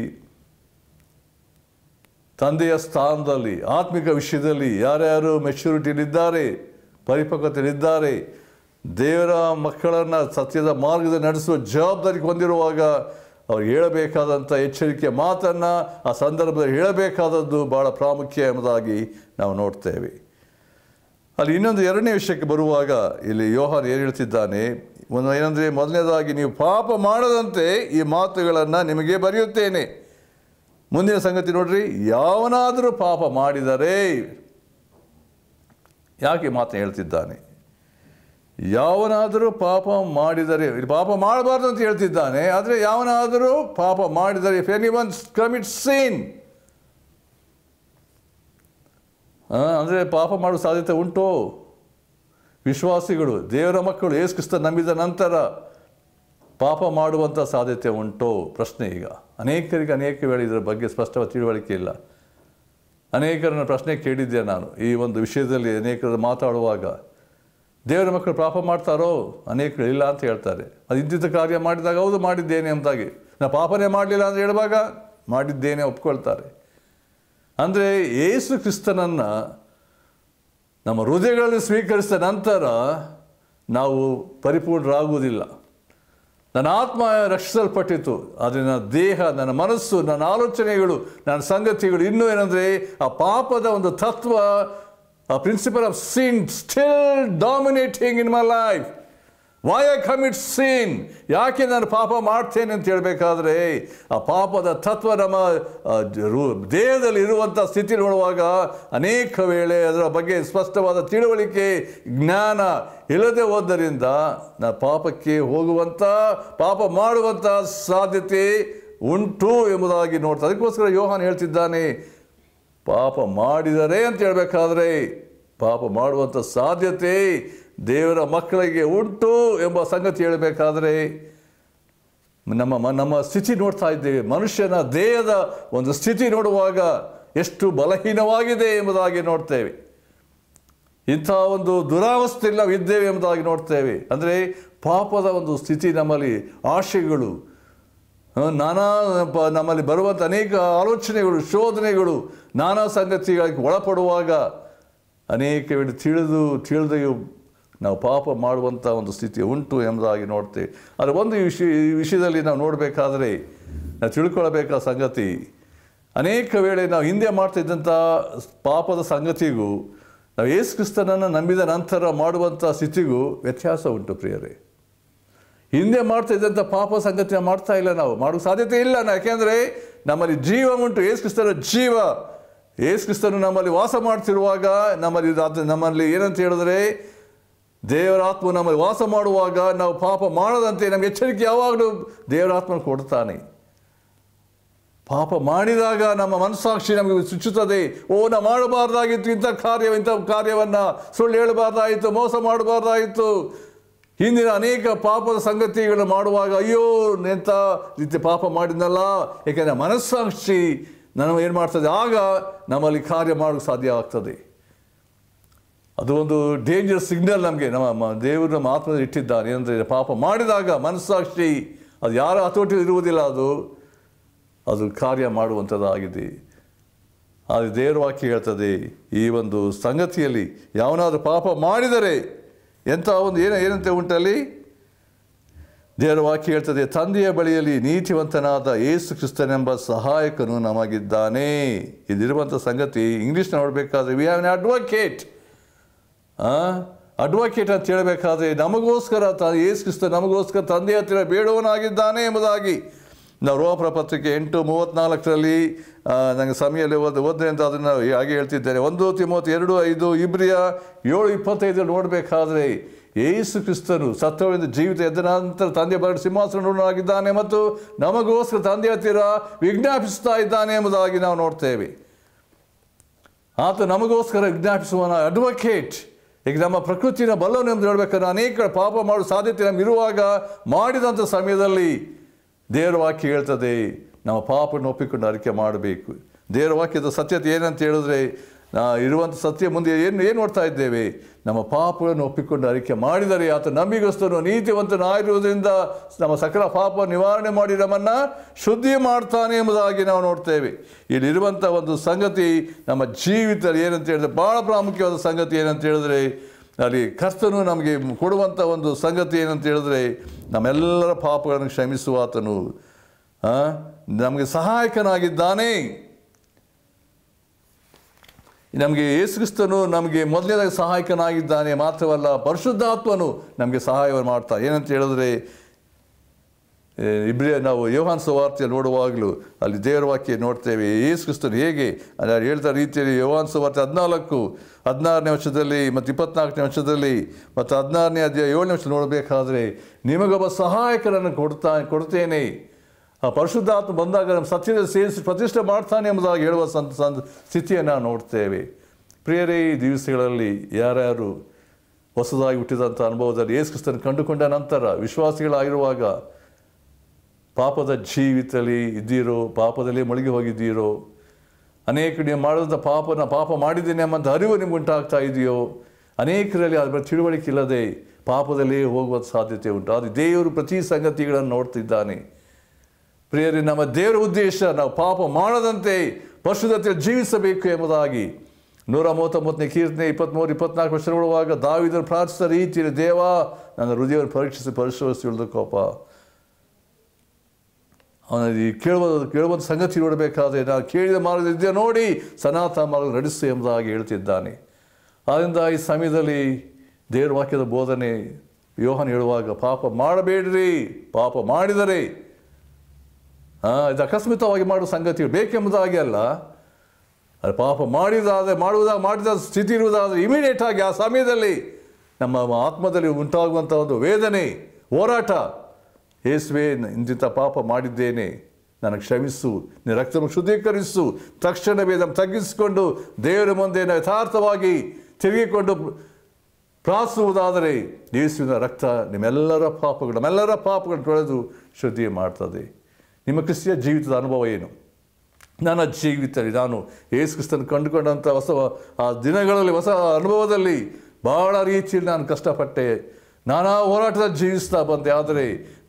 ತಂದೆಯ ಸ್ಥಾನದಲ್ಲಿ ಆತ್ಮಿಕ ವಿಷಯದಲ್ಲಿ ಯಾರ್ಯಾರು ಮೆಚುರಿಟಿಯಲ್ಲಿದ್ದಾರೆ ಪರಿಪಕ್ವತೆಯಲ್ಲಿದ್ದಾರೆ ದೇವರ ಮಕ್ಕಳನ್ನು ಸತ್ಯದ ಮಾರ್ಗದ ನಡೆಸುವ ಜವಾಬ್ದಾರಿ ಹೊಂದಿರುವಾಗ ಅವ್ರು ಹೇಳಬೇಕಾದಂಥ ಎಚ್ಚರಿಕೆಯ ಮಾತನ್ನು ಆ ಸಂದರ್ಭದಲ್ಲಿ ಹೇಳಬೇಕಾದದ್ದು ಭಾಳ ಪ್ರಾಮುಖ್ಯ ಎಂಬುದಾಗಿ ನಾವು ನೋಡ್ತೇವೆ ಅಲ್ಲಿ ಇನ್ನೊಂದು ಎರಡನೇ ವಿಷಯಕ್ಕೆ ಬರುವಾಗ ಇಲ್ಲಿ ಯೋಹಾನ್ ಏನು ಹೇಳ್ತಿದ್ದಾನೆ ಒಂದು ಏನಂದರೆ ಮೊದಲನೇದಾಗಿ ನೀವು ಪಾಪ ಮಾಡದಂತೆ ಈ ಮಾತುಗಳನ್ನು ನಿಮಗೆ ಬರೆಯುತ್ತೇನೆ ಮುಂದಿನ ಸಂಗತಿ ನೋಡ್ರಿ ಯಾವನಾದರೂ ಪಾಪ ಮಾಡಿದರೆ ಯಾಕೆ ಮಾತು ಹೇಳ್ತಿದ್ದಾನೆ ಯಾವನಾದರೂ ಪಾಪ ಮಾಡಿದರೆ ಇಲ್ಲಿ ಪಾಪ ಮಾಡಬಾರ್ದು ಅಂತ ಹೇಳ್ತಿದ್ದಾನೆ ಆದರೆ ಯಾವನಾದರೂ ಪಾಪ ಮಾಡಿದರೆ if anyone commit sin ಅಂದರೆ ಪಾಪ ಮಾಡೋ ಸಾಧ್ಯತೆ ಉಂಟು ವಿಶ್ವಾಸಿಗಳು ದೇವರ ಮಕ್ಕಳು ಏಸು ಕ್ರಿಸ್ತ ನಂಬಿದ ನಂತರ ಪಾಪ ಮಾಡುವಂಥ ಸಾಧ್ಯತೆ ಉಂಟು ಪ್ರಶ್ನೆ ಈಗ ಅನೇಕರಿಗೆ ಅನೇಕ ವೇಳೆ ಇದರ ಬಗ್ಗೆ ಸ್ಪಷ್ಟವಾದ ತಿಳುವಳಿಕೆ ಇಲ್ಲ ಅನೇಕರನ್ನು ಪ್ರಶ್ನೆ ಕೇಳಿದ್ದೆ ನಾನು ಈ ಒಂದು ವಿಷಯದಲ್ಲಿ ಅನೇಕರು ಮಾತಾಡುವಾಗ ದೇವರ ಮಕ್ಕಳು ಪಾಪ ಮಾಡ್ತಾರೋ ಅನೇಕರು ಇಲ್ಲ ಅಂತ ಹೇಳ್ತಾರೆ ಅದು ಇಂತಿದ್ದ ಕಾರ್ಯ ಮಾಡಿದಾಗ ಹೌದು ಮಾಡಿದ್ದೇನೆ ಅಂತಾಗಿ ನಾ ಪಾಪನೇ ಮಾಡಲಿಲ್ಲ ಅಂತ ಹೇಳುವಾಗ ಮಾಡಿದ್ದೇನೆ ಒಪ್ಕೊಳ್ತಾರೆ ಅಂದರೆ ಯೇಸು ಕ್ರಿಸ್ತನನ್ನು ನಮ್ಮ ಹೃದಯಗಳಲ್ಲಿ ಸ್ವೀಕರಿಸಿದ ನಂತರ ನಾವು ಪರಿಪೂರ್ಣರಾಗುವುದಿಲ್ಲ ನನ್ನ ಆತ್ಮ ರಕ್ಷಿಸಲ್ಪಟ್ಟಿತ್ತು ಆದರೆ ನನ್ನ ದೇಹ ನನ್ನ ಮನಸ್ಸು ನನ್ನ ಆಲೋಚನೆಗಳು ನನ್ನ ಸಂಗತಿಗಳು ಇನ್ನೂ ಏನಂದರೆ ಆ ಪಾಪದ ಒಂದು ತತ್ವ a principle of sin still dominating in my life. Why I commit sin ಯಾಕೆ ನಾನು ಪಾಪ ಮಾಡ್ತೇನೆ ಅಂತ ಹೇಳಬೇಕಾದ್ರೆ ಆ ಪಾಪದ ತತ್ವ ನಮ್ಮ ದೇಹದಲ್ಲಿ ಇರುವಂಥ ಸ್ಥಿತಿ ನೋಡುವಾಗ ಅನೇಕ ವೇಳೆ ಅದರ ಬಗ್ಗೆ ಸ್ಪಷ್ಟವಾದ ತಿಳುವಳಿಕೆ ಜ್ಞಾನ ಇಲ್ಲದೆ ಹೋದ್ದರಿಂದ ನಾ ಪಾಪಕ್ಕೆ ಹೋಗುವಂಥ ಪಾಪ ಮಾಡುವಂಥ ಸಾಧ್ಯತೆ ಉಂಟು ಎಂಬುದಾಗಿ ನೋಡ್ತಾ ಅದಕ್ಕೋಸ್ಕರ ಯೋಹಾನ್ ಹೇಳ್ತಿದ್ದಾನೆ ಪಾಪ ಮಾಡಿದರೆ ಅಂತ ಹೇಳಬೇಕಾದ್ರೆ ಪಾಪ ಮಾಡುವಂಥ ಸಾಧ್ಯತೆ ದೇವರ ಮಕ್ಕಳಿಗೆ ಉಂಟು ಎಂಬ ಸಂಗತಿ ಹೇಳಬೇಕಾದ್ರೆ ನಮ್ಮ ಮ ನಮ್ಮ ಸ್ಥಿತಿ ನೋಡ್ತಾ ಇದ್ದೇವೆ ಮನುಷ್ಯನ ದೇಹದ ಒಂದು ಸ್ಥಿತಿ ನೋಡುವಾಗ ಎಷ್ಟು ಬಲಹೀನವಾಗಿದೆ ಎಂಬುದಾಗಿ ನೋಡ್ತೇವೆ ಇಂಥ ಒಂದು ದುರಾವಸ್ಥೆಯಲ್ಲಿ ನಾವು ಇದ್ದೇವೆ ಎಂಬುದಾಗಿ ನೋಡ್ತೇವೆ ಅಂದರೆ ಪಾಪದ ಒಂದು ಸ್ಥಿತಿ ನಮ್ಮಲ್ಲಿ ಆಶೆಗಳು ನಾನಾ ನಮ್ಮಲ್ಲಿ ಬರುವಂಥ ಅನೇಕ ಆಲೋಚನೆಗಳು ಶೋಧನೆಗಳು ನಾನಾ ಸಂಗತಿಗಳಿಗೆ ಒಳಪಡುವಾಗ ಅನೇಕ ವೇಳೆ ತಿಳಿದು ತಿಳಿದೆಯೂ ನಾವು ಪಾಪ ಮಾಡುವಂಥ ಒಂದು ಸ್ಥಿತಿ ಉಂಟು ಎಂಬುದಾಗಿ ನೋಡ್ತೇವೆ ಆದರೆ ಒಂದು ವಿಷಯ ಈ ವಿಷಯದಲ್ಲಿ ನಾವು ನೋಡಬೇಕಾದರೆ ನಾವು ತಿಳ್ಕೊಳ್ಬೇಕಾದ ಸಂಗತಿ ಅನೇಕ ವೇಳೆ ನಾವು ಹಿಂದೆ ಮಾಡ್ತಿದ್ದಂಥ ಪಾಪದ ಸಂಗತಿಗೂ ನಾವು ಯೇಸು ಕ್ರಿಸ್ತನನ್ನು ನಂಬಿದ ನಂತರ ಮಾಡುವಂಥ ಸ್ಥಿತಿಗೂ ವ್ಯತ್ಯಾಸ ಉಂಟು ಪ್ರಿಯರೇ ಹಿಂದೆ ಮಾಡ್ತಾ ಇದ್ದಂಥ ಪಾಪ ಸಂಗತಿಯನ್ನು ಮಾಡ್ತಾ ಇಲ್ಲ ನಾವು ಮಾಡೋ ಸಾಧ್ಯತೆ ಇಲ್ಲ ನಾ ಯಾಕೆಂದರೆ ನಮ್ಮಲ್ಲಿ ಜೀವ ಉಂಟು ಏಸು ಜೀವ ಏಸು ನಮ್ಮಲ್ಲಿ ವಾಸ ಮಾಡ್ತಿರುವಾಗ ನಮ್ಮಲ್ಲಿ ನಮ್ಮಲ್ಲಿ ಏನಂತ ಹೇಳಿದ್ರೆ ದೇವರಾತ್ಮ ನಮ್ಮಲ್ಲಿ ವಾಸ ಮಾಡುವಾಗ ನಾವು ಪಾಪ ಮಾಡದಂತೆ ನಮ್ಗೆ ಎಚ್ಚರಿಕೆ ಯಾವಾಗಲೂ ದೇವರಾತ್ಮ ಕೊಡ್ತಾನೆ ಪಾಪ ಮಾಡಿದಾಗ ನಮ್ಮ ಮನಸ್ಸಾಕ್ಷಿ ನಮಗೆ ಚುಚ್ಚುತ್ತದೆ ಓ ನಾ ಮಾಡಬಾರ್ದಾಗಿತ್ತು ಇಂಥ ಕಾರ್ಯ ಇಂಥ ಕಾರ್ಯವನ್ನು ಸುಳ್ಳು ಹೇಳಬಾರ್ದಾಯಿತು ಮೋಸ ಮಾಡಬಾರ್ದಾಯಿತು ಹಿಂದಿನ ಅನೇಕ ಪಾಪದ ಸಂಗತಿಗಳನ್ನು ಮಾಡುವಾಗ ಅಯ್ಯೋ ನೆಂತ ರೀತಿ ಪಾಪ ಮಾಡಿದ್ನಲ್ಲ ಏಕೆಂದರೆ ಮನಸ್ಸಾಕ್ಷಿ ನಾನು ಏನು ಮಾಡ್ತದೆ ಆಗ ನಮ್ಮಲ್ಲಿ ಕಾರ್ಯ ಮಾಡೋಕ್ಕೆ ಸಾಧ್ಯ ಆಗ್ತದೆ ಅದು ಒಂದು ಡೇಂಜರ್ ಸಿಗ್ನಲ್ ನಮಗೆ ನಮ್ಮ ದೇವರು ನಮ್ಮ ಆತ್ಮದಲ್ಲಿ ಇಟ್ಟಿದ್ದಾನೆ ಅಂದರೆ ಪಾಪ ಮಾಡಿದಾಗ ಮನಸ್ಸಾಕ್ಷಿ ಅದು ಯಾರ ಹತೋಟಿ ಇರುವುದಿಲ್ಲ ಅದು ಅದು ಕಾರ್ಯ ಮಾಡುವಂಥದ್ದಾಗಿದೆ ಆದರೆ ದೇವರ ವಾಕ್ಯ ಹೇಳ್ತದೆ ಈ ಒಂದು ಸಂಗತಿಯಲ್ಲಿ ಯಾವನಾದರೂ ಪಾಪ ಮಾಡಿದರೆ ಎಂಥ ಒಂದು ಏನು ಏನಂತೆ ಉಂಟಲ್ಲಿ ದೇವರ ವಾಕ್ಯ ಹೇಳ್ತದೆ ತಂದೆಯ ಬಳಿಯಲ್ಲಿ ನೀತಿವಂತನಾದ ಏಸು ಕ್ರಿಸ್ತನೆಂಬ ಸಹಾಯಕನು ನಮಗಿದ್ದಾನೆ ಇದಿರುವಂಥ ಸಂಗತಿ ಇಂಗ್ಲೀಷ್ನ ನೋಡಬೇಕಾದ್ರೆ we have an advocate advocate ಅಂತ ಹೇಳಬೇಕಾದ್ರೆ ನಮಗೋಸ್ಕರ ತ ಏಸು ಕ್ರಿಸ್ತ ನಮಗೋಸ್ಕರ ತಂದೆಯ ಹತ್ತಿರ ಬೇಡವನಾಗಿದ್ದಾನೆ ಎಂಬುದಾಗಿ ನಾವು ರೋಪರ ಪತ್ರಿಕೆ ಎಂಟು ಮೂವತ್ತ್ನಾಲ್ಕರಲ್ಲಿ ನನಗೆ ಸಮಯದಲ್ಲಿ ಓದಿ ಓದ್ರೆ ಅಂತ ಅದನ್ನು ಹಾಗೆ ಹೇಳ್ತಿದ್ದೇನೆ ಒಂದು ತಿಮೋತಿ ಎರಡು ಐದು ಇಬ್ರಿಯ ಏಳು ಇಪ್ಪತ್ತೈದು ನೋಡಬೇಕಾದ್ರೆ ಏಸು ಕ್ರಿಸ್ತನು ಸತ್ತವರಿಂದ ಜೀವಿತ ಎದ್ದ ನಂತರ ತಂದೆ ಬರಡು ಸಿಂಹಾಸನಾಗಿದ್ದಾನೆ ಮತ್ತು ನಮಗೋಸ್ಕರ ತಂದೆ ಹತ್ತಿರ ವಿಜ್ಞಾಪಿಸ್ತಾ ಇದ್ದಾನೆ ಎಂಬುದಾಗಿ ನಾವು ನೋಡ್ತೇವೆ ಆತ ನಮಗೋಸ್ಕರ ವಿಜ್ಞಾಪಿಸುವ ಅಡ್ವೊಕೇಟ್ ಈಗ ನಮ್ಮ ಪ್ರಕೃತಿಯ ಬಲ್ಲವನ್ನು ಎಂದು ಹೇಳಬೇಕಾದ್ರೆ ಅನೇಕ ಪಾಪ ಮಾಡುವ ಸಾಧ್ಯತೆ ನಮಗಿರುವಾಗ ಮಾಡಿದಂಥ ಸಮಯದಲ್ಲಿ ದೇವರ ವಾಕ್ಯ ಹೇಳ್ತದೆ ನಮ್ಮ ಪಾಪನ ಒಪ್ಪಿಕೊಂಡು ಅರಿಕೆ ಮಾಡಬೇಕು ದೇವರ ವಾಕ್ಯದ ಸತ್ಯತೆ ಏನಂತ ಹೇಳಿದ್ರೆ ಇರುವಂಥ ಸತ್ಯ ಮುಂದೆ ಏನು ಏನು ನೋಡ್ತಾ ಇದ್ದೇವೆ ನಮ್ಮ ಪಾಪಗಳನ್ನು ಒಪ್ಪಿಕೊಂಡು ಅರಿಕೆ ಮಾಡಿದರೆ ಆತ ನೀತಿವಂತನ ನೀತಿವಂತನಾಗಿರುವುದರಿಂದ ನಮ್ಮ ಸಕಲ ಪಾಪ ನಿವಾರಣೆ ಮಾಡಿ ನಮ್ಮನ್ನು ಶುದ್ಧಿ ಮಾಡ್ತಾನೆ ಎಂಬುದಾಗಿ ನಾವು ನೋಡ್ತೇವೆ ಇಲ್ಲಿರುವಂಥ ಒಂದು ಸಂಗತಿ ನಮ್ಮ ಜೀವಿತ ಏನಂತ ಹೇಳಿದ್ರೆ ಭಾಳ ಪ್ರಾಮುಖ್ಯವಾದ ಸಂಗತಿ ಏನಂತ ಹೇಳಿದ್ರೆ ಅಲ್ಲಿ ಕರ್ತನು ನಮಗೆ ಕೊಡುವಂಥ ಒಂದು ಸಂಗತಿ ಏನಂತ ಹೇಳಿದ್ರೆ ನಮ್ಮೆಲ್ಲರ ಪಾಪಗಳನ್ನು ಕ್ಷಮಿಸುವ ಆತನು ನಮಗೆ ಸಹಾಯಕನಾಗಿದ್ದಾನೆ ನಮಗೆ ಯೇಸುಕ್ರಿಸ್ತನು ನಮಗೆ ಮೊದಲನೇದಾಗಿ ಸಹಾಯಕನಾಗಿದ್ದಾನೆ ಮಾತ್ರವಲ್ಲ ಪರಿಶುದ್ಧಾತ್ಮನು ನಮಗೆ ಸಹಾಯವನ್ನು ಮಾಡ್ತಾ ಏನಂತ ಹೇಳಿದ್ರೆ ಇಬ್ರಿಯ ನಾವು ಯೋಹಾನ್ ಸುವಾರ್ತೆ ನೋಡುವಾಗಲೂ ಅಲ್ಲಿ ದೇವರ ವಾಕ್ಯ ನೋಡ್ತೇವೆ ಯೇಸು ಕ್ರಿಸ್ತನು ಹೇಗೆ ಅಲ್ಲಿ ಹೇಳ್ತಾ ರೀತಿಯಲ್ಲಿ ಯೋಹಾನ್ ಸುವಾರ್ತೆ ಹದಿನಾಲ್ಕು ಹದಿನಾರನೇ ವರ್ಷದಲ್ಲಿ ಮತ್ತು ಇಪ್ಪತ್ನಾಲ್ಕನೇ ವರ್ಷದಲ್ಲಿ ಮತ್ತು ಹದಿನಾರನೇ ಅಧ್ಯಾಯ ಏಳನೇ ವರ್ಷ ನೋಡಬೇಕಾದ್ರೆ ನಿಮಗೊಬ್ಬ ಸಹಾಯಕರನ್ನು ಕೊಡ್ತಾ ಕೊಡ್ತೇನೆ ಆ ಪರಿಶುದ್ಧಾತ್ಮ ಬಂದಾಗ ನಮ್ಮ ಸತ್ಯದ ಸೇರಿಸಿ ಪ್ರತಿಷ್ಠೆ ಮಾಡ್ತಾನೆ ಎಂಬುದಾಗಿ ಹೇಳುವ ಸಂತ ಸ್ಥಿತಿಯನ್ನು ನೋಡ್ತೇವೆ ಪ್ರಿಯರೇ ಈ ದಿವಸಗಳಲ್ಲಿ ಯಾರ್ಯಾರು ಹೊಸದಾಗಿ ಹುಟ್ಟಿದಂಥ ಅನುಭವದಲ್ಲಿ ಯೇಸು ಕ್ರಿಸ್ತನ ಕಂಡುಕೊಂಡ ನಂತರ ವಿಶ್ವಾಸಿಗಳಾಗಿರುವಾಗ ಪಾಪದ ಜೀವಿತಲಿ ಇದ್ದೀರೋ ಪಾಪದಲ್ಲಿ ಮುಳುಗಿ ಹೋಗಿದ್ದೀರೋ ಅನೇಕ ನೀವು ಮಾಡಿದಂಥ ಪಾಪನ ಪಾಪ ಮಾಡಿದ್ದೀನಿ ಎಂಬಂಥ ಅರಿವು ನಿಮ್ಗೆ ಉಂಟಾಗ್ತಾ ಇದೆಯೋ ಅನೇಕರಲ್ಲಿ ಅದರ ತಿಳುವಳಿಕೆ ಇಲ್ಲದೆ ಪಾಪದಲ್ಲಿ ಹೋಗುವ ಸಾಧ್ಯತೆ ಉಂಟು ಆದರೆ ದೇವರು ಪ್ರತಿ ಸಂಗತಿಗಳನ್ನು ನೋಡ್ತಿದ್ದಾನೆ ಪ್ರಿಯರಿ ನಮ್ಮ ದೇವರ ಉದ್ದೇಶ ನಾವು ಪಾಪ ಮಾಡದಂತೆ ಪಶುದತ್ತೆ ಜೀವಿಸಬೇಕು ಎಂಬುದಾಗಿ ನೂರ ಮೂವತ್ತೊಂಬತ್ತನೇ ಕೀರ್ತನೆ ಇಪ್ಪತ್ತ್ಮೂರು ಇಪ್ಪತ್ನಾಲ್ಕು ವರ್ಷ ನೋಡುವಾಗ ದಾವಿದರು ಪ್ರಾರ್ಥಿಸಿದ ರೀತಿಯಲ್ಲಿ ದೇವ ನನ್ನ ಹೃದಯವನ್ನು ಪರೀಕ್ಷಿಸಿ ಪರಿಶೋಧಿಸಿ ಕೋಪ ಅವನಲ್ಲಿ ಕೇಳುವ ಕೇಳುವಂಥ ಸಂಗತಿ ನೋಡಬೇಕಾದ್ರೆ ನಾನು ಕೇಳಿದ ಮಾರ್ಗದಿಂದ ನೋಡಿ ಸನಾತನ ಮಾರ್ಗ ನಡೆಸು ಎಂಬುದಾಗಿ ಹೇಳ್ತಿದ್ದಾನೆ ಆದ್ದರಿಂದ ಈ ಸಮಯದಲ್ಲಿ ದೇವರ ವಾಕ್ಯದ ಬೋಧನೆ ಯೋಹನ ಹೇಳುವಾಗ ಪಾಪ ಮಾಡಬೇಡ್ರಿ ಪಾಪ ಮಾಡಿದರೆ ಇದು ಅಕಸ್ಮಿತವಾಗಿ ಮಾಡುವ ಸಂಗತಿ ಬೇಕೆಂಬುದಾಗಿ ಅಲ್ಲ ಅದು ಪಾಪ ಮಾಡಿದಾದರೆ ಮಾಡುವುದಾಗ ಮಾಡಿದ ಸ್ಥಿತಿ ಇರುವುದಾದರೆ ಇಮಿಡಿಯೇಟಾಗಿ ಆ ಸಮಯದಲ್ಲಿ ನಮ್ಮ ಆತ್ಮದಲ್ಲಿ ಉಂಟಾಗುವಂಥ ಒಂದು ವೇದನೆ ಹೋರಾಟ ಯೇಸುವೆ ಇಂದಿಂಥ ಪಾಪ ಮಾಡಿದ್ದೇನೆ ನನಗೆ ಕ್ಷಮಿಸು ನಿನ್ನ ರಕ್ತವನ್ನು ಶುದ್ಧೀಕರಿಸು ತಕ್ಷಣವೇ ನಮ್ಮ ತಗ್ಗಿಸಿಕೊಂಡು ದೇವರ ಮುಂದೆ ಯಥಾರ್ಥವಾಗಿ ತಿರುಗಿಕೊಂಡು ಪ್ರಾರ್ಥಿಸುವುದಾದರೆ ಯೇಸುವಿನ ರಕ್ತ ನಿಮ್ಮೆಲ್ಲರ ಪಾಪಗಳು ನಮ್ಮೆಲ್ಲರ ಪಾಪಗಳು ತೊಳೆದು ಶುದ್ಧಿ ಮಾಡ್ತದೆ ನಿಮ್ಮ ಕ್ರಿಸ್ತಿಯ ಜೀವಿತದ ಅನುಭವ ಏನು ನನ್ನ ಜೀವಿತದಲ್ಲಿ ನಾನು ಯೇಸು ಕ್ರಿಸ್ತನ ಕಂಡುಕೊಂಡಂಥ ಹೊಸ ಆ ದಿನಗಳಲ್ಲಿ ಹೊಸ ಅನುಭವದಲ್ಲಿ ಭಾಳ ರೀತಿಯಲ್ಲಿ ನಾನು ಕಷ್ಟಪಟ್ಟೆ ನಾನಾ ಹೋರಾಟದ ಜೀವಿಸ್ತಾ ಬಂದೆ ಆದರೆ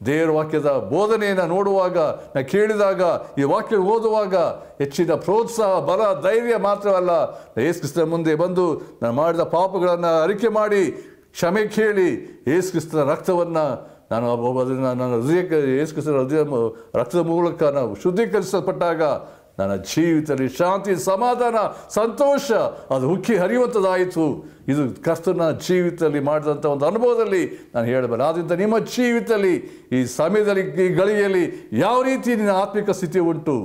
ದೇವರ ವಾಕ್ಯದ ಬೋಧನೆಯನ್ನು ನೋಡುವಾಗ ನಾ ಕೇಳಿದಾಗ ಈ ವಾಕ್ಯ ಓದುವಾಗ ಹೆಚ್ಚಿನ ಪ್ರೋತ್ಸಾಹ ಬಲ ಧೈರ್ಯ ಮಾತ್ರವಲ್ಲ ಯೇಸು ಮುಂದೆ ಬಂದು ನಾನು ಮಾಡಿದ ಪಾಪಗಳನ್ನು ಅರಿಕೆ ಮಾಡಿ ಕ್ಷಮೆ ಕೇಳಿ ಯೇಸು ಕ್ರಿಸ್ತನ ರಕ್ತವನ್ನು ನಾನು ಅದನ್ನು ನನ್ನ ಹೃದಯಕ್ಕೆ ಯೇಸು ಹೃದಯ ರಕ್ತದ ಮೂಲಕ ನಾವು ಶುದ್ಧೀಕರಿಸಲ್ಪಟ್ಟಾಗ ನನ್ನ ಜೀವಿತದಲ್ಲಿ ಶಾಂತಿ ಸಮಾಧಾನ ಸಂತೋಷ ಅದು ಉಕ್ಕಿ ಹರಿಯುವಂಥದ್ದಾಯಿತು ಇದು ಕಸ್ತನ ಜೀವಿತದಲ್ಲಿ ಮಾಡಿದಂಥ ಒಂದು ಅನುಭವದಲ್ಲಿ ನಾನು ಹೇಳಬಲ್ಲ ಆದ್ದರಿಂದ ನಿಮ್ಮ ಜೀವಿತದಲ್ಲಿ ಈ ಸಮಯದಲ್ಲಿ ಈ ಗಳಿಗೆಯಲ್ಲಿ ಯಾವ ರೀತಿ ನಿನ್ನ ಆತ್ಮಿಕ ಸ್ಥಿತಿ ಉಂಟು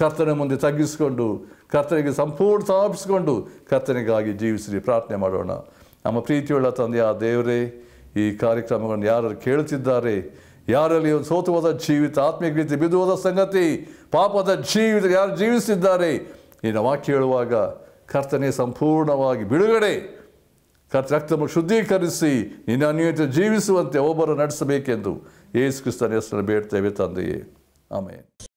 ಕರ್ತನ ಮುಂದೆ ತಗ್ಗಿಸಿಕೊಂಡು ಕರ್ತನಿಗೆ ಸಂಪೂರ್ಣ ಸಮರ್ಪಿಸಿಕೊಂಡು ಕರ್ತನಿಗಾಗಿ ಜೀವಿಸಲಿ ಪ್ರಾರ್ಥನೆ ಮಾಡೋಣ ನಮ್ಮ ಪ್ರೀತಿಯುಳ್ಳ ತಂದೆಯ ದೇವರೇ ಈ ಕಾರ್ಯಕ್ರಮಗಳನ್ನು ಯಾರು ಕೇಳುತ್ತಿದ್ದಾರೆ ಯಾರಲ್ಲಿ ಸೋತುವಾದ ಜೀವಿತ ಆತ್ಮೀಯತೆ ರೀತಿ ಬಿದುವಾದ ಸಂಗತಿ ಪಾಪದ ಜೀವಿತ ಯಾರು ಜೀವಿಸಿದ್ದಾರೆ ಈ ವಾಕ್ಯ ಹೇಳುವಾಗ ಕರ್ತನೆ ಸಂಪೂರ್ಣವಾಗಿ ಬಿಡುಗಡೆ ಕರ್ತ ರಕ್ತವನ್ನು ಶುದ್ಧೀಕರಿಸಿ ನಿನ್ನ ಅನ್ಯತೆ ಜೀವಿಸುವಂತೆ ಒಬ್ಬರು ನಡೆಸಬೇಕೆಂದು ಯೇಸು ಕ್ರಿಸ್ತನ ಹೆಸರನ್ನು ಬೇಡ್ತೇವೆ ತಂದೆಯೇ ಆಮೇಲೆ